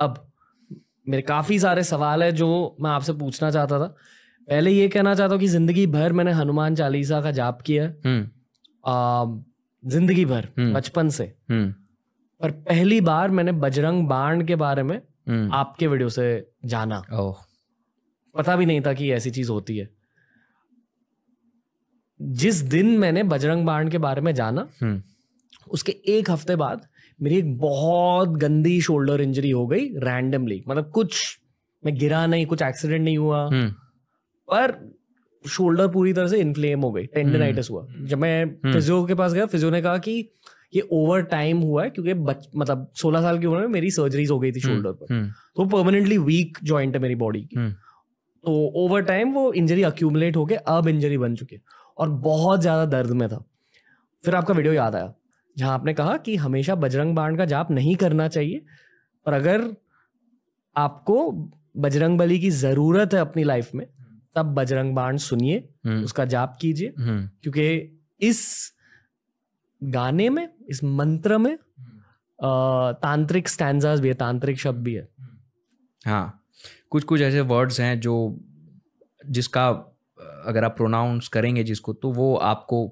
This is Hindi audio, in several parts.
अब मेरे काफ़ी सारे सवाल है जो मैं आपसे पूछना चाहता था पहले ये कहना चाहता हूँ कि जिंदगी भर मैंने हनुमान चालीसा का जाप किया हम्म। आ, जिंदगी भर हम्म। बचपन से हम्म। पर पहली बार मैंने बजरंग बाण के बारे में आपके वीडियो से जाना पता भी नहीं था कि ऐसी चीज होती है जिस दिन मैंने बजरंग बाण के बारे में जाना उसके एक हफ्ते बाद मेरी एक बहुत गंदी शोल्डर इंजरी हो गई रैंडमली मतलब कुछ मैं गिरा नहीं कुछ एक्सीडेंट नहीं हुआ हम्म। पर शोल्डर पूरी तरह से इन्फ्लेम हो गई टेंडेनाइटिस हम्म। हुआ जब मैं फिजियो हम्म। के पास गया फिजियो ने कहा कि ये ओवर टाइम हुआ है क्योंकि बच मतलब 16 साल की उम्र में मेरी सर्जरीज हो गई थी शोल्डर पर तो परमानेंटली वीक जॉइंट है मेरी बॉडी की तो ओवर टाइम वो इंजरी अक्यूमुलेट होके अब इंजरी बन चुकी और बहुत ज्यादा दर्द में था फिर आपका वीडियो याद आया जहां आपने कहा कि हमेशा बजरंग बाण का जाप नहीं करना चाहिए और अगर आपको बजरंग बली की जरूरत है अपनी लाइफ में तब बजरंग बाण सुनिए हम्म। उसका जाप कीजिए हम्म। क्योंकि इस गाने में इस मंत्र में हम्म। तांत्रिक स्टैंडर्स भी है तांत्रिक शब्द भी है हाँ कुछ कुछ ऐसे वर्ड्स हैं जो जिसका अगर आप प्रोनाउंस करेंगे जिसको तो वो आपको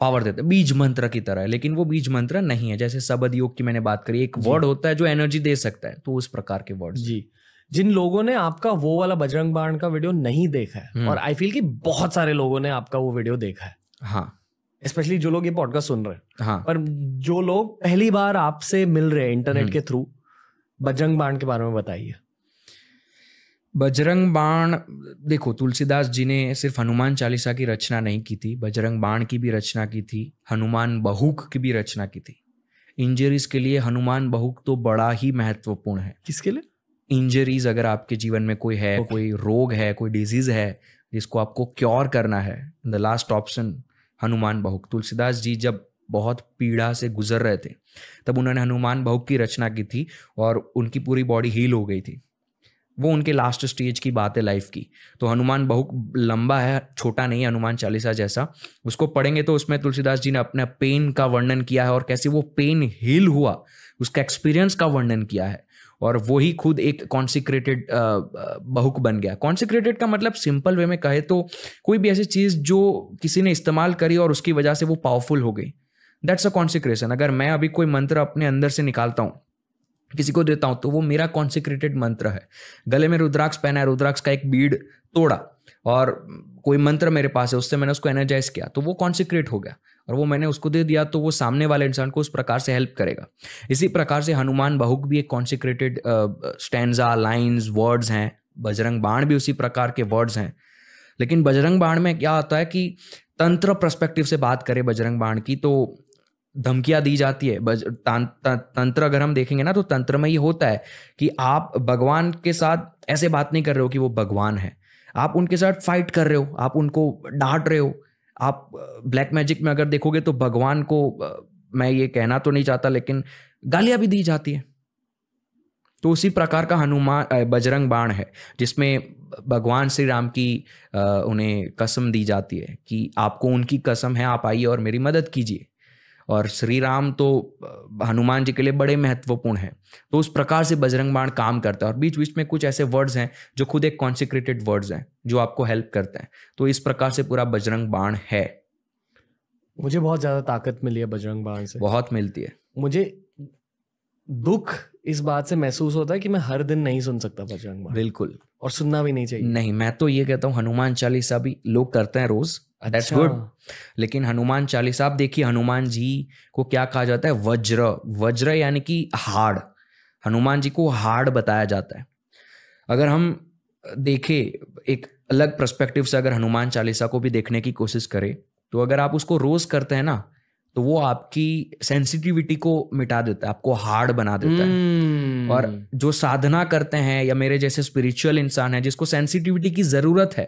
पावर देता है बीज मंत्र की तरह है लेकिन वो बीज मंत्र नहीं है जैसे शबद योग की मैंने बात करी एक वर्ड होता है जो एनर्जी दे सकता है तो उस प्रकार के वर्ड जी जिन लोगों ने आपका वो वाला बजरंग बाण का वीडियो नहीं देखा है हम्म। और आई फील कि बहुत सारे लोगों ने आपका वो वीडियो देखा है हाँ स्पेशली जो लोग ये पॉडकास्ट सुन रहे हैं हाँ पर जो लोग पहली बार आपसे मिल रहे हैं इंटरनेट हम्म। के थ्रू बजरंग बाण के बारे में बताइए बजरंग बाण देखो तुलसीदास जी ने सिर्फ हनुमान चालीसा की रचना नहीं की थी बजरंग बाण की भी रचना की थी हनुमान बहुक की भी रचना की थी इंजरीज के लिए हनुमान बहुक तो बड़ा ही महत्वपूर्ण है किसके लिए इंजरीज अगर आपके जीवन में कोई है okay. कोई रोग है कोई डिजीज है जिसको आपको क्योर करना है the last option Hanuman Bahuk Tulsidas ji जब बहुत पीड़ा से गुजर रहे थे तब उन्होंने हनुमान बहुक की रचना की थी और उनकी पूरी बॉडी हील हो गई थी वो उनके लास्ट स्टेज की बात है लाइफ की तो हनुमान बहुत लंबा है छोटा नहीं है हनुमान चालीसा जैसा उसको पढ़ेंगे तो उसमें तुलसीदास जी ने अपने पेन का वर्णन किया है और कैसे वो पेन हील हुआ उसका एक्सपीरियंस का वर्णन किया है और वो ही खुद एक कॉन्सिक्रेटेड बहुक बन गया कॉन्सिक्रेटेड का मतलब सिंपल वे में कहे तो कोई भी ऐसी चीज़ जो किसी ने इस्तेमाल करी और उसकी वजह से वो पावरफुल हो गई दैट्स अ कॉन्सिक्रेशन अगर मैं अभी कोई मंत्र अपने अंदर से निकालता हूँ किसी को देता हूं तो वो मेरा कॉन्सिक्रेटेड मंत्र है गले में रुद्राक्ष पहना है रुद्राक्ष का एक बीड तोड़ा और कोई मंत्र मेरे पास है उससे मैंने उसको एनर्जाइज किया तो वो कॉन्सिक्रेट हो गया और वो मैंने उसको दे दिया तो वो सामने वाले इंसान को उस प्रकार से हेल्प करेगा इसी प्रकार से हनुमान बहुक भी एक कॉन्सिक्रेटेड स्टैंडा लाइन्स वर्ड्स हैं बजरंग बाण भी उसी प्रकार के वर्ड्स हैं लेकिन बजरंग बाण में क्या होता है कि तंत्र प्रस्पेक्टिव से बात करें बजरंग बाण की तो धमकियां दी जाती है बज, तंत्र अगर हम देखेंगे ना तो तंत्र में ये होता है कि आप भगवान के साथ ऐसे बात नहीं कर रहे हो कि वो भगवान है आप उनके साथ फाइट कर रहे हो आप उनको डांट रहे हो आप ब्लैक मैजिक में अगर देखोगे तो भगवान को मैं ये कहना तो नहीं चाहता लेकिन गालियां भी दी जाती है तो उसी प्रकार का हनुमान बजरंग बाण है जिसमें भगवान श्री राम की उन्हें कसम दी जाती है कि आपको उनकी कसम है आप आइए और मेरी मदद कीजिए और श्री राम तो हनुमान जी के लिए बड़े महत्वपूर्ण हैं तो उस प्रकार से बजरंग बाण काम करता है और बीच बीच में कुछ ऐसे वर्ड्स हैं जो खुद एक कॉन्सिक्रेटेड वर्ड्स हैं जो आपको हेल्प करते हैं तो इस प्रकार से पूरा बजरंग बाण है मुझे बहुत ज़्यादा ताकत मिली है बजरंग बाण से बहुत मिलती है मुझे दुख इस बात से महसूस होता है कि मैं हर दिन नहीं सुन सकता बजरंग बाण बिल्कुल और सुनना भी नहीं चाहिए नहीं मैं तो ये कहता हूँ हनुमान चालीसा भी लोग करते हैं रोज दैट्स अच्छा। गुड लेकिन हनुमान चालीसा आप देखिए हनुमान जी को क्या कहा जाता है वज्र वज्र यानी कि हार्ड हनुमान जी को हार्ड बताया जाता है अगर हम देखें एक अलग प्रस्पेक्टिव से अगर हनुमान चालीसा को भी देखने की कोशिश करें तो अगर आप उसको रोज करते हैं ना तो वो आपकी सेंसिटिविटी को मिटा देता है आपको हार्ड बना देता है hmm. और जो साधना करते हैं या मेरे जैसे स्पिरिचुअल इंसान है जिसको सेंसिटिविटी की जरूरत है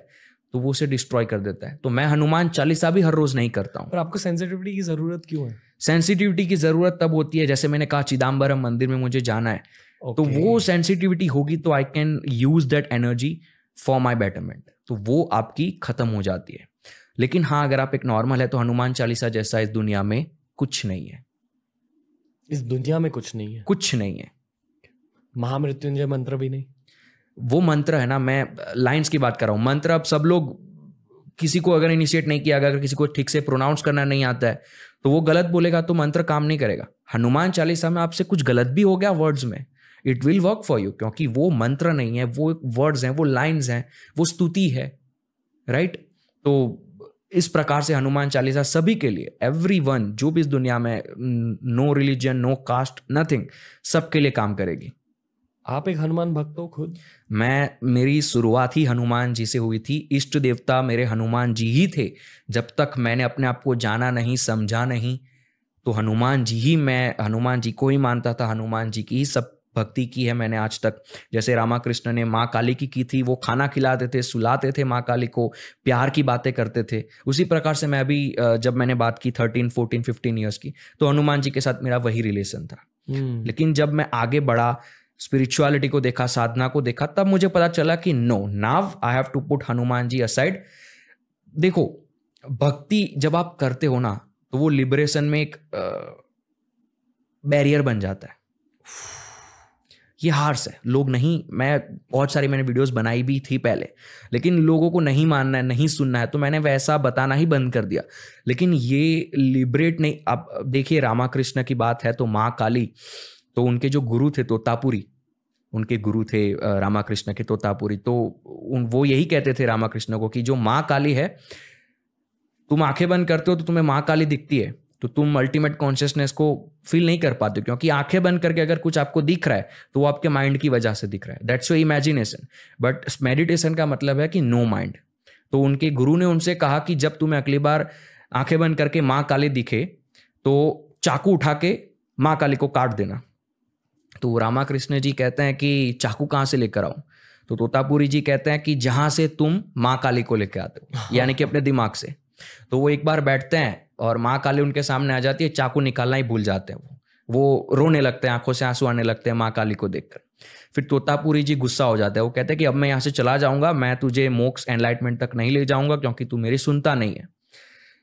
तो वो उसे डिस्ट्रॉय कर देता है तो मैं हनुमान चालीसा भी हर रोज नहीं करता हूँ पर आपको सेंसिटिविटी की जरूरत क्यों है सेंसिटिविटी की जरूरत तब होती है जैसे मैंने कहा चिदम्बरम मंदिर में मुझे जाना है तो okay. तो वो सेंसिटिविटी होगी तो I can use that energy for my betterment तो वो आपकी खत्म हो जाती है लेकिन हाँ अगर आप एक नॉर्मल है तो हनुमान चालीसा जैसा इस दुनिया में कुछ नहीं है इस दुनिया में कुछ नहीं है कुछ नहीं है महामृत्युंजय मंत्र भी नहीं वो मंत्र है ना मैं लाइंस की बात कर रहा हूं मंत्र अब सब लोग किसी को अगर इनिशिएट नहीं किया अगर किसी को ठीक से प्रोनाउंस करना नहीं आता है तो वो गलत बोलेगा तो मंत्र काम नहीं करेगा हनुमान चालीसा में आपसे कुछ गलत भी हो गया वर्ड्स में it will work for you क्योंकि वो मंत्र नहीं है वो वर्ड्स हैं वो लाइन्स हैं वो स्तुति है राइट right? तो इस प्रकार से हनुमान चालीसा सभी के लिए एवरी वन जो भी इस दुनिया में no religion no caste nothing सबके लिए काम करेगी आप एक हनुमान भक्त हो खुद मैं मेरी शुरुआत ही हनुमान जी से हुई थी इष्ट देवता मेरे हनुमान जी ही थे जब तक मैंने अपने आप को जाना नहीं समझा नहीं तो हनुमान जी ही मैं हनुमान जी को ही मानता था हनुमान जी की ही सब भक्ति की है मैंने आज तक जैसे रामाकृष्ण ने माँ काली की की थी वो खाना खिलाते थे सुलाते थे माँ काली को प्यार की बातें करते थे उसी प्रकार से मैं अभी जब मैंने बात की थर्टीन फोर्टीन फिफ्टीन ईयर्स की तो हनुमान जी के साथ मेरा वही रिलेशन था हम्म। लेकिन जब मैं आगे बढ़ा स्पिरिचुअलिटी को देखा साधना को देखा तब मुझे पता चला कि no now I have to put Hanuman ji aside देखो भक्ति जब आप करते हो ना तो वो लिबरेशन में एक बैरियर बन जाता है ये हार्स है लोग नहीं मैं बहुत सारी मैंने वीडियोस बनाई भी थी पहले लेकिन लोगों को नहीं मानना है नहीं सुनना है तो मैंने वैसा बताना ही बंद कर दिया लेकिन ये लिबरेट नहीं अब देखिए रामाकृष्ण की बात है तो माँ काली तो उनके जो गुरु थे तोतापुरी उनके गुरु थे रामाकृष्ण के तोतापुरी तो उन वो यही कहते थे रामाकृष्ण को कि जो माँ काली है तुम आंखें बंद करते हो तो तुम्हें माँ काली दिखती है तो तुम अल्टीमेट कॉन्शियसनेस को फील नहीं कर पाते क्योंकि आंखें बंद करके अगर कुछ आपको दिख रहा है तो वो आपके माइंड की वजह से दिख रहा है that's your imagination but meditation का मतलब है कि नो माइंड तो उनके गुरु ने उनसे कहा कि जब तुम्हें अगली बार आंखें बंद करके माँ काली दिखे तो चाकू उठा के माँ काली को काट देना तो रामाकृष्ण जी कहते हैं कि चाकू कहाँ से लेकर आऊँ तो तोतापुरी जी कहते हैं कि जहाँ से तुम माँ काली को लेकर आते हो हाँ। यानी कि अपने दिमाग से तो वो एक बार बैठते हैं और माँ काली उनके सामने आ जाती है चाकू निकालना ही भूल जाते हैं वो वो रोने लगते हैं आंखों से आंसू आने लगते हैं माँ काली को देखकर फिर तोतापुरी जी गुस्सा हो जाता है वो कहते हैं कि अब मैं यहाँ से चला जाऊंगा मैं तुझे मोक्स एनलाइटमेंट तक नहीं ले जाऊंगा क्योंकि तू मेरी सुनता नहीं है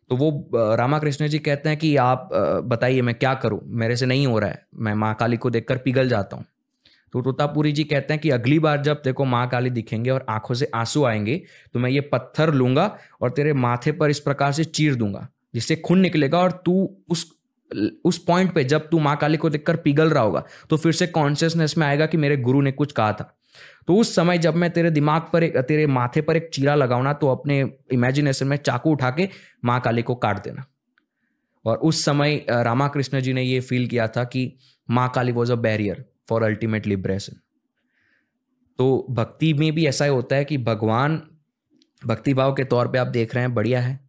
तो वो रामाकृष्ण जी कहते हैं कि आप बताइए मैं क्या करूं मेरे से नहीं हो रहा है मैं माँ काली को देखकर पिघल जाता हूँ तो तोतापुरी जी कहते हैं कि अगली बार जब देखो माँ काली दिखेंगे और आंखों से आंसू आएंगे तो मैं ये पत्थर लूंगा और तेरे माथे पर इस प्रकार से चीर दूंगा जिससे खून निकलेगा और तू उस उस पॉइंट पे जब तू माँ काली को देखकर पिघल रहा होगा तो फिर से कॉन्शियसनेस में आएगा कि मेरे गुरु ने कुछ कहा था तो उस समय जब मैं तेरे दिमाग पर एक तेरे माथे पर एक चीरा लगाऊ ना तो अपने इमेजिनेशन में चाकू उठा के माँ काली को काट देना और उस समय रामाकृष्ण जी ने ये फील किया था कि माँ Kali was a barrier for ultimate liberation तो भक्ति में भी ऐसा ही होता है कि भगवान भक्ति भाव के तौर पे आप देख रहे हैं बढ़िया है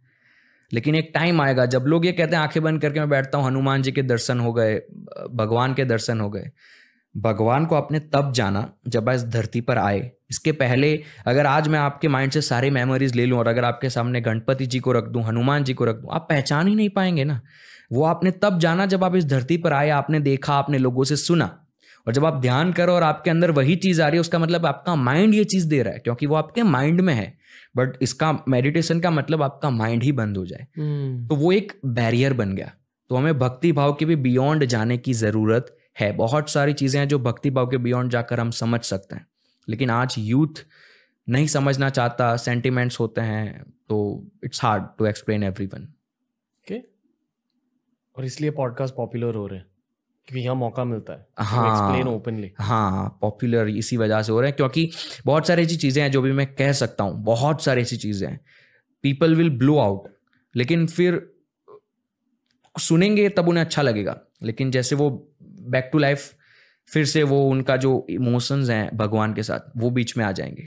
लेकिन एक टाइम आएगा जब लोग ये कहते हैं आंखें बंद करके मैं बैठता हूँ हनुमान जी के दर्शन हो गए भगवान के दर्शन हो गए भगवान को आपने तब जाना जब आप इस धरती पर आए इसके पहले अगर आज मैं आपके माइंड से सारे मेमोरीज ले लूँ और अगर आपके सामने गणपति जी को रख दूँ हनुमान जी को रख दूँ आप पहचान ही नहीं पाएंगे ना वो आपने तब जाना जब आप इस धरती पर आए आपने देखा आपने लोगों से सुना और जब आप ध्यान करो और आपके अंदर वही चीज़ आ रही है उसका मतलब आपका माइंड ये चीज़ दे रहा है क्योंकि वो आपके माइंड में है बट इसका मेडिटेशन का मतलब आपका माइंड ही बंद हो जाए हम्म। तो वो एक बैरियर बन गया तो हमें भक्ति भाव के भी बियॉन्ड जाने की ज़रूरत है बहुत सारी चीज़ें हैं जो भक्ति भाव के बियॉन्ड जाकर हम समझ सकते हैं लेकिन आज यूथ नहीं समझना चाहता सेंटिमेंट्स होते हैं तो it's hard to explain everyone और इसलिए पॉडकास्ट पॉपुलर हो रहे हैं कि यहाँ मौका मिलता है तो हाँ एक्सप्लेन ओपनली हाँ पॉपुलर इसी वजह से हो रहे हैं क्योंकि बहुत सारी ऐसी चीज़ें हैं जो भी मैं कह सकता हूँ बहुत सारी ऐसी चीज़ें हैं पीपल विल ब्लो आउट लेकिन फिर सुनेंगे तब उन्हें अच्छा लगेगा लेकिन जैसे वो बैक टू लाइफ फिर से वो उनका जो इमोशंस हैं भगवान के साथ वो बीच में आ जाएंगे